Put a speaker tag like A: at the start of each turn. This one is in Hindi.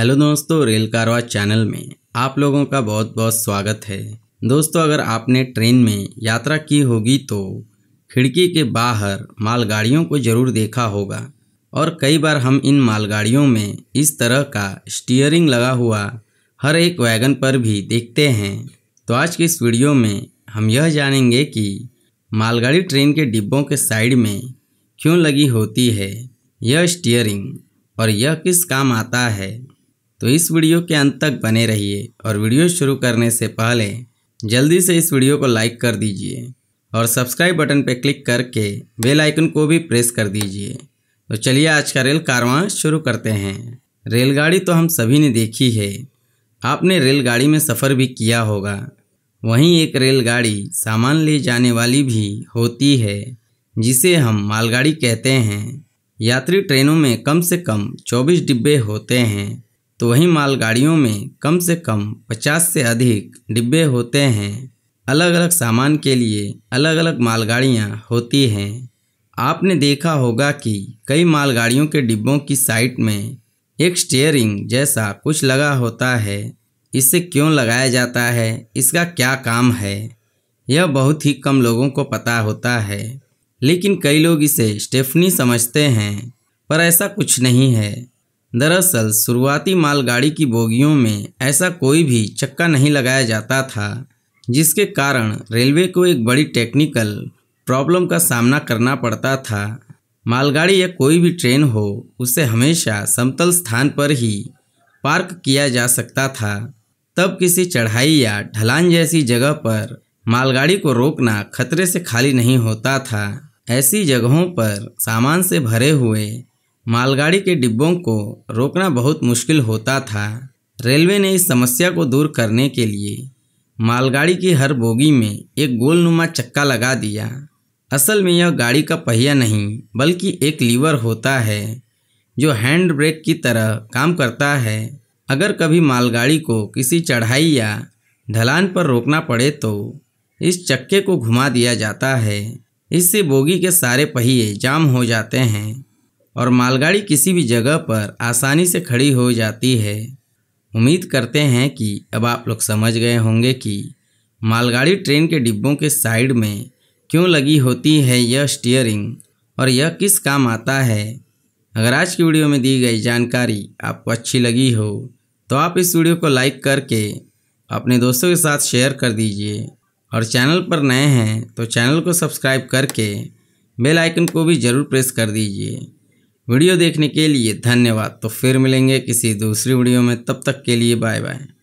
A: हेलो दोस्तों रेल कारवा चैनल में आप लोगों का बहुत बहुत स्वागत है दोस्तों अगर आपने ट्रेन में यात्रा की होगी तो खिड़की के बाहर मालगाड़ियों को ज़रूर देखा होगा और कई बार हम इन मालगाड़ियों में इस तरह का स्टीयरिंग लगा हुआ हर एक वैगन पर भी देखते हैं तो आज के इस वीडियो में हम यह जानेंगे कि मालगाड़ी ट्रेन के डिब्बों के साइड में क्यों लगी होती है यह स्टीयरिंग और यह किस काम आता है तो इस वीडियो के अंत तक बने रहिए और वीडियो शुरू करने से पहले जल्दी से इस वीडियो को लाइक कर दीजिए और सब्सक्राइब बटन पर क्लिक करके बेल आइकन को भी प्रेस कर दीजिए तो चलिए आज का रेल कारवां शुरू करते हैं रेलगाड़ी तो हम सभी ने देखी है आपने रेलगाड़ी में सफ़र भी किया होगा वहीं एक रेलगाड़ी सामान ले जाने वाली भी होती है जिसे हम मालगाड़ी कहते हैं यात्री ट्रेनों में कम से कम 24 डिब्बे होते हैं तो वहीं मालगाड़ियों में कम से कम 50 से अधिक डिब्बे होते हैं अलग अलग सामान के लिए अलग अलग मालगाड़ियाँ होती हैं आपने देखा होगा कि कई मालगाड़ियों के डिब्बों की साइट में एक स्टेयरिंग जैसा कुछ लगा होता है इसे क्यों लगाया जाता है इसका क्या काम है यह बहुत ही कम लोगों को पता होता है लेकिन कई लोग इसे स्टेफनी समझते हैं पर ऐसा कुछ नहीं है दरअसल शुरुआती मालगाड़ी की बोगियों में ऐसा कोई भी चक्का नहीं लगाया जाता था जिसके कारण रेलवे को एक बड़ी टेक्निकल प्रॉब्लम का सामना करना पड़ता था मालगाड़ी या कोई भी ट्रेन हो उसे हमेशा समतल स्थान पर ही पार्क किया जा सकता था तब किसी चढ़ाई या ढलान जैसी जगह पर मालगाड़ी को रोकना खतरे से खाली नहीं होता था ऐसी जगहों पर सामान से भरे हुए मालगाड़ी के डिब्बों को रोकना बहुत मुश्किल होता था रेलवे ने इस समस्या को दूर करने के लिए मालगाड़ी की हर बोगी में एक गोलनुमा चक्का लगा दिया असल में यह गाड़ी का पहिया नहीं बल्कि एक लीवर होता है जो हैंड ब्रेक की तरह काम करता है अगर कभी मालगाड़ी को किसी चढ़ाई या ढलान पर रोकना पड़े तो इस चक्के को घुमा दिया जाता है इससे बोगी के सारे पहिए जाम हो जाते हैं और मालगाड़ी किसी भी जगह पर आसानी से खड़ी हो जाती है उम्मीद करते हैं कि अब आप लोग समझ गए होंगे कि मालगाड़ी ट्रेन के डिब्बों के साइड में क्यों लगी होती है यह स्टीयरिंग और यह किस काम आता है अगर आज की वीडियो में दी गई जानकारी आपको अच्छी लगी हो तो आप इस वीडियो को लाइक करके अपने दोस्तों के साथ शेयर कर दीजिए और चैनल पर नए हैं तो चैनल को सब्सक्राइब करके बेल आइकन को भी ज़रूर प्रेस कर दीजिए वीडियो देखने के लिए धन्यवाद तो फिर मिलेंगे किसी दूसरी वीडियो में तब तक के लिए बाय बाय